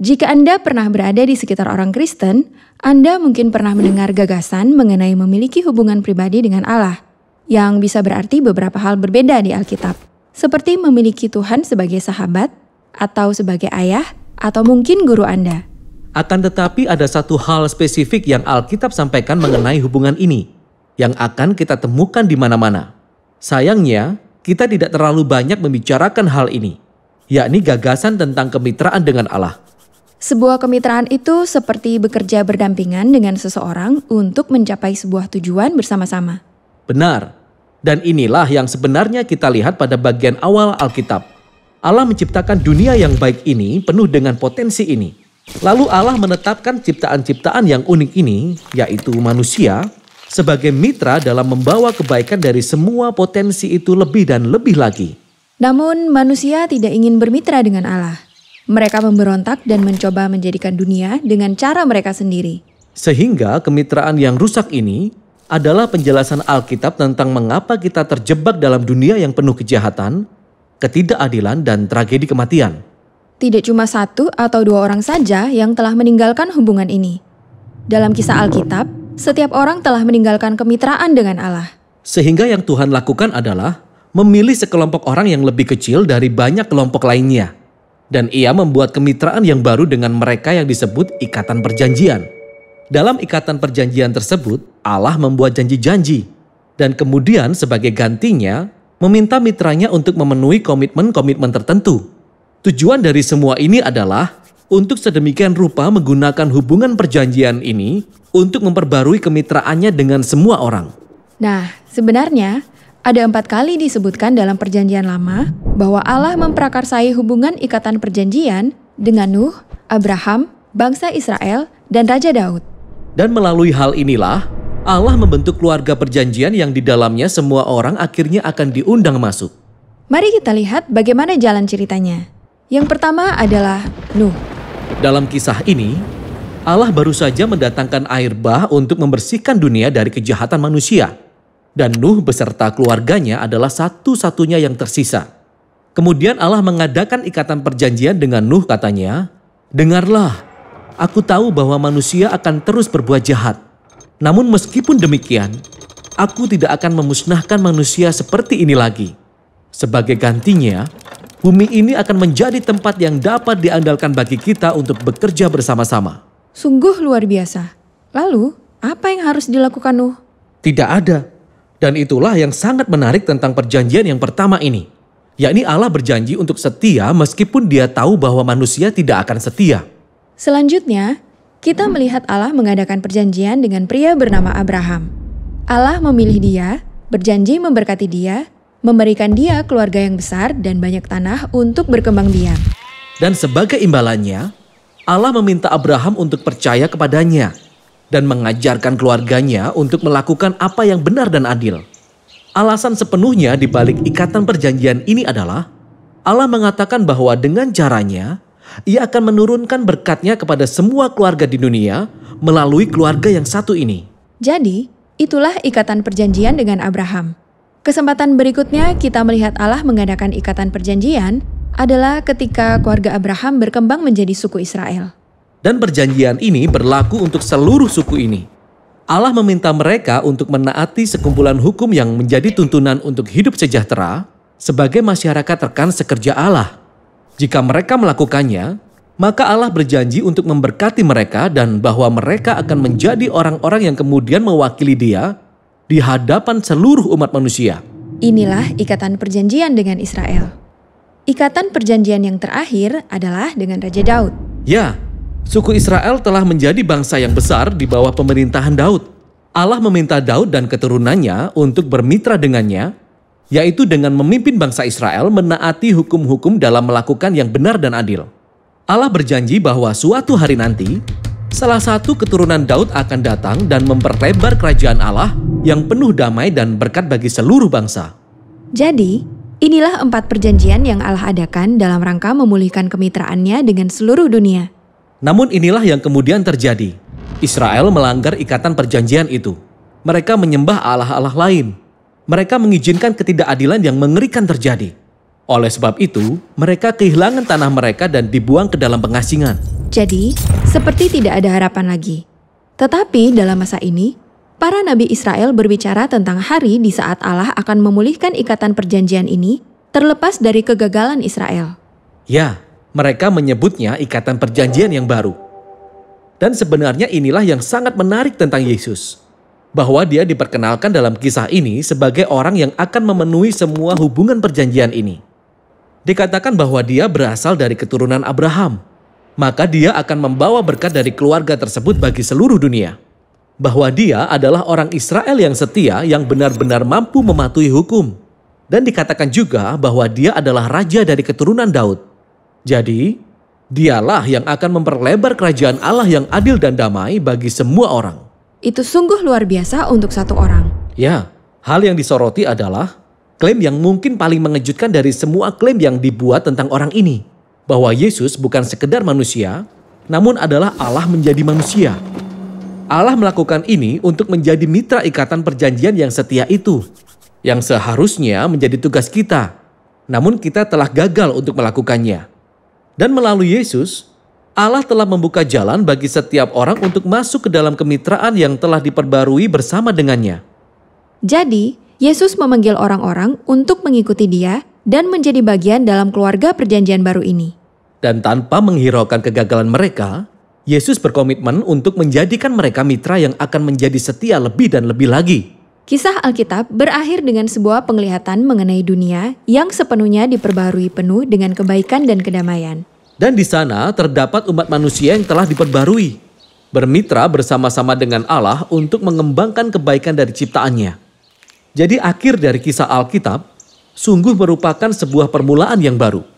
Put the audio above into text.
Jika Anda pernah berada di sekitar orang Kristen, Anda mungkin pernah mendengar gagasan mengenai memiliki hubungan pribadi dengan Allah, yang bisa berarti beberapa hal berbeda di Alkitab, seperti memiliki Tuhan sebagai sahabat, atau sebagai ayah, atau mungkin guru Anda. Akan tetapi ada satu hal spesifik yang Alkitab sampaikan mengenai hubungan ini, yang akan kita temukan di mana-mana. Sayangnya, kita tidak terlalu banyak membicarakan hal ini, yakni gagasan tentang kemitraan dengan Allah. Sebuah kemitraan itu seperti bekerja berdampingan dengan seseorang untuk mencapai sebuah tujuan bersama-sama. Benar. Dan inilah yang sebenarnya kita lihat pada bagian awal Alkitab. Allah menciptakan dunia yang baik ini penuh dengan potensi ini. Lalu Allah menetapkan ciptaan-ciptaan yang unik ini, yaitu manusia, sebagai mitra dalam membawa kebaikan dari semua potensi itu lebih dan lebih lagi. Namun manusia tidak ingin bermitra dengan Allah mereka memberontak dan mencoba menjadikan dunia dengan cara mereka sendiri. Sehingga kemitraan yang rusak ini adalah penjelasan Alkitab tentang mengapa kita terjebak dalam dunia yang penuh kejahatan, ketidakadilan, dan tragedi kematian. Tidak cuma satu atau dua orang saja yang telah meninggalkan hubungan ini. Dalam kisah Alkitab, setiap orang telah meninggalkan kemitraan dengan Allah. Sehingga yang Tuhan lakukan adalah memilih sekelompok orang yang lebih kecil dari banyak kelompok lainnya dan ia membuat kemitraan yang baru dengan mereka yang disebut ikatan perjanjian. Dalam ikatan perjanjian tersebut, Allah membuat janji-janji dan kemudian sebagai gantinya meminta mitranya untuk memenuhi komitmen-komitmen tertentu. Tujuan dari semua ini adalah untuk sedemikian rupa menggunakan hubungan perjanjian ini untuk memperbarui kemitraannya dengan semua orang. Nah, sebenarnya ada empat kali disebutkan dalam Perjanjian Lama bahwa Allah memprakarsai hubungan ikatan perjanjian dengan Nuh, Abraham, bangsa Israel, dan Raja Daud. Dan melalui hal inilah, Allah membentuk keluarga perjanjian yang di dalamnya semua orang akhirnya akan diundang masuk. Mari kita lihat bagaimana jalan ceritanya. Yang pertama adalah Nuh. Dalam kisah ini, Allah baru saja mendatangkan air bah untuk membersihkan dunia dari kejahatan manusia dan Nuh beserta keluarganya adalah satu-satunya yang tersisa. Kemudian Allah mengadakan ikatan perjanjian dengan Nuh katanya, Dengarlah, aku tahu bahwa manusia akan terus berbuat jahat. Namun meskipun demikian, aku tidak akan memusnahkan manusia seperti ini lagi. Sebagai gantinya, bumi ini akan menjadi tempat yang dapat diandalkan bagi kita untuk bekerja bersama-sama. Sungguh luar biasa. Lalu, apa yang harus dilakukan Nuh? Tidak ada. Dan itulah yang sangat menarik tentang perjanjian yang pertama ini. Yakni Allah berjanji untuk setia meskipun dia tahu bahwa manusia tidak akan setia. Selanjutnya, kita melihat Allah mengadakan perjanjian dengan pria bernama Abraham. Allah memilih dia, berjanji memberkati dia, memberikan dia keluarga yang besar dan banyak tanah untuk berkembang biak. Dan sebagai imbalannya, Allah meminta Abraham untuk percaya kepadanya dan mengajarkan keluarganya untuk melakukan apa yang benar dan adil. Alasan sepenuhnya di balik ikatan perjanjian ini adalah Allah mengatakan bahwa dengan caranya ia akan menurunkan berkatnya kepada semua keluarga di dunia melalui keluarga yang satu ini. Jadi, itulah ikatan perjanjian dengan Abraham. Kesempatan berikutnya kita melihat Allah mengadakan ikatan perjanjian adalah ketika keluarga Abraham berkembang menjadi suku Israel. Dan perjanjian ini berlaku untuk seluruh suku ini. Allah meminta mereka untuk menaati sekumpulan hukum yang menjadi tuntunan untuk hidup sejahtera sebagai masyarakat rekan sekerja Allah. Jika mereka melakukannya, maka Allah berjanji untuk memberkati mereka dan bahwa mereka akan menjadi orang-orang yang kemudian mewakili dia di hadapan seluruh umat manusia. Inilah ikatan perjanjian dengan Israel. Ikatan perjanjian yang terakhir adalah dengan Raja Daud. Ya, Suku Israel telah menjadi bangsa yang besar di bawah pemerintahan Daud. Allah meminta Daud dan keturunannya untuk bermitra dengannya, yaitu dengan memimpin bangsa Israel menaati hukum-hukum dalam melakukan yang benar dan adil. Allah berjanji bahwa suatu hari nanti, salah satu keturunan Daud akan datang dan memperlebar kerajaan Allah yang penuh damai dan berkat bagi seluruh bangsa. Jadi, inilah empat perjanjian yang Allah adakan dalam rangka memulihkan kemitraannya dengan seluruh dunia. Namun inilah yang kemudian terjadi. Israel melanggar ikatan perjanjian itu. Mereka menyembah allah-allah lain. Mereka mengizinkan ketidakadilan yang mengerikan terjadi. Oleh sebab itu, mereka kehilangan tanah mereka dan dibuang ke dalam pengasingan. Jadi, seperti tidak ada harapan lagi. Tetapi dalam masa ini, para nabi Israel berbicara tentang hari di saat Allah akan memulihkan ikatan perjanjian ini, terlepas dari kegagalan Israel. Ya, mereka menyebutnya ikatan perjanjian yang baru. Dan sebenarnya inilah yang sangat menarik tentang Yesus. Bahwa dia diperkenalkan dalam kisah ini sebagai orang yang akan memenuhi semua hubungan perjanjian ini. Dikatakan bahwa dia berasal dari keturunan Abraham. Maka dia akan membawa berkat dari keluarga tersebut bagi seluruh dunia bahwa dia adalah orang Israel yang setia yang benar-benar mampu mematuhi hukum. Dan dikatakan juga bahwa dia adalah raja dari keturunan Daud. Jadi, dialah yang akan memperlebar kerajaan Allah yang adil dan damai bagi semua orang. Itu sungguh luar biasa untuk satu orang. Ya, hal yang disoroti adalah klaim yang mungkin paling mengejutkan dari semua klaim yang dibuat tentang orang ini. Bahwa Yesus bukan sekedar manusia, namun adalah Allah menjadi manusia. Allah melakukan ini untuk menjadi mitra ikatan perjanjian yang setia itu, yang seharusnya menjadi tugas kita. Namun kita telah gagal untuk melakukannya. Dan melalui Yesus, Allah telah membuka jalan bagi setiap orang untuk masuk ke dalam kemitraan yang telah diperbarui bersama dengannya. Jadi, Yesus memanggil orang-orang untuk mengikuti Dia dan menjadi bagian dalam keluarga Perjanjian Baru ini. Dan tanpa menghiraukan kegagalan mereka, Yesus berkomitmen untuk menjadikan mereka mitra yang akan menjadi setia lebih dan lebih lagi. Kisah Alkitab berakhir dengan sebuah penglihatan mengenai dunia yang sepenuhnya diperbarui penuh dengan kebaikan dan kedamaian. Dan di sana terdapat umat manusia yang telah diperbarui, bermitra bersama-sama dengan Allah untuk mengembangkan kebaikan dari ciptaannya. Jadi akhir dari kisah Alkitab sungguh merupakan sebuah permulaan yang baru.